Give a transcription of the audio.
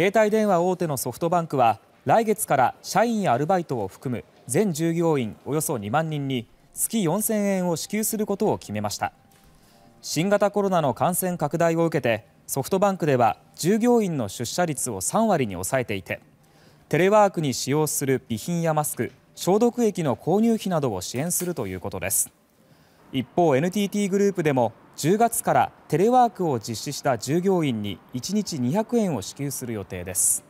携帯電話大手のソフトバンクは来月から社員やアルバイトを含む全従業員およそ2万人に月4000円を支給することを決めました新型コロナの感染拡大を受けてソフトバンクでは従業員の出社率を3割に抑えていてテレワークに使用する備品やマスク消毒液の購入費などを支援するということです一方 NTT グループでも10月からテレワークを実施した従業員に1日200円を支給する予定です。